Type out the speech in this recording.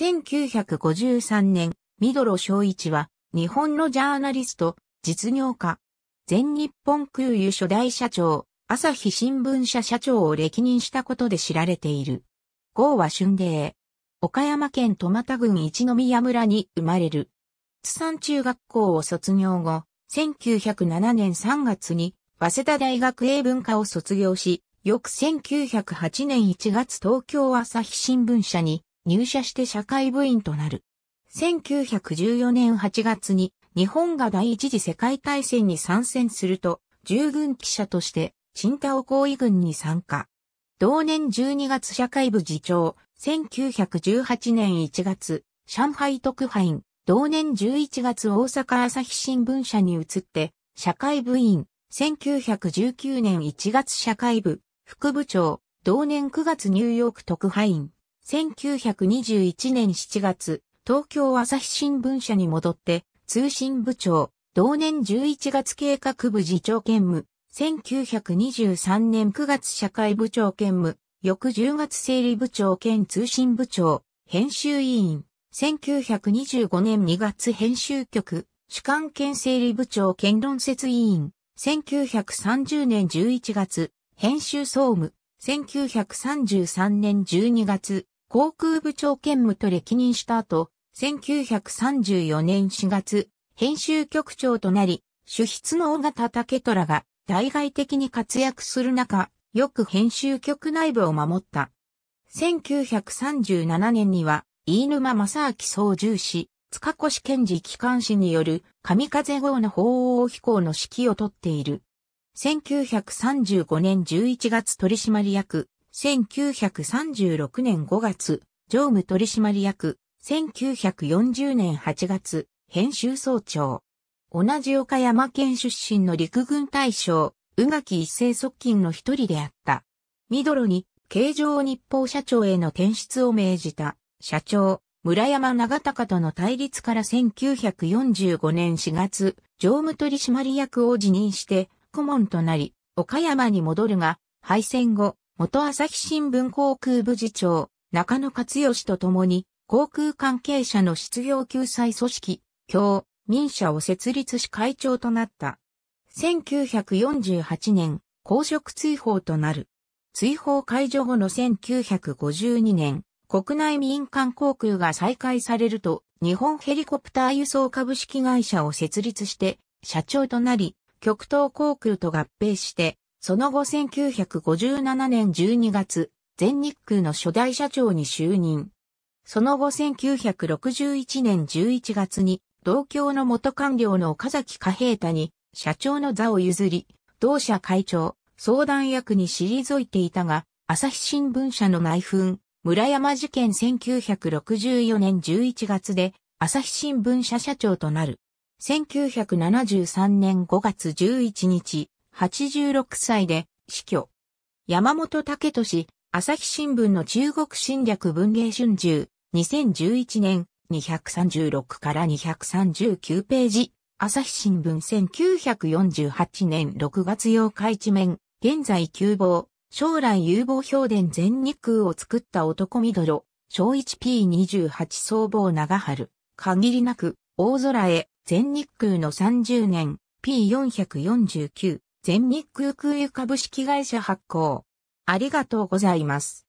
1953年、ミドロ昭一は、日本のジャーナリスト、実業家、全日本空輸初代社長、朝日新聞社社長を歴任したことで知られている。郷は春霊。岡山県戸又郡一宮村に生まれる。津山中学校を卒業後、1907年3月に、早稲田大学英文科を卒業し、翌1908年1月東京朝日新聞社に入社して社会部員となる。1914年8月に日本が第一次世界大戦に参戦すると、従軍記者として、新田尾行為軍に参加。同年12月社会部次長、1918年1月、上海特派員、同年11月大阪朝日新聞社に移って、社会部員、1919年1月社会部、副部長、同年9月ニューヨーク特派員。1921年7月、東京朝日新聞社に戻って、通信部長、同年11月計画部次長兼務、1923年9月社会部長兼務、翌10月整理部長兼通信部長、編集委員、1925年2月編集局、主管兼整理部長兼論説委員、1930年11月、編集総務、1933年12月、航空部長兼務と歴任した後、1934年4月、編集局長となり、主筆の尾形竹虎が対外的に活躍する中、よく編集局内部を守った。1937年には、飯沼正明総重士、塚越健治機関士による神風号の法王飛行の指揮をとっている。1935年11月取締役、1936年5月、常務取締役、1940年8月、編集総長。同じ岡山県出身の陸軍大将、宇垣一世側近の一人であった。ミドロに、形状日報社長への転出を命じた、社長、村山長高との対立から1945年4月、常務取締役を辞任して、顧問となり、岡山に戻るが、敗戦後、元朝日新聞航空部次長、中野勝義と共に、航空関係者の失業救済組織、日、民社を設立し会長となった。1948年、公職追放となる。追放解除後の1952年、国内民間航空が再開されると、日本ヘリコプター輸送株式会社を設立して、社長となり、極東航空と合併して、その後1957年12月、全日空の初代社長に就任。その後1961年11月に、同郷の元官僚の岡崎加平太に社長の座を譲り、同社会長、相談役に退いていたが、朝日新聞社の内紛、村山事件1964年11月で、朝日新聞社社長となる。1973年5月11日、86歳で死去。山本武俊、朝日新聞の中国侵略文芸春秋、2011年236から239ページ、朝日新聞1948年6月8日一面、現在休防、将来有望評伝全日空を作った男ミどろ、小 1P28 総防長春、限りなく、大空へ、全日空の30年、P449、全日空空輸株式会社発行。ありがとうございます。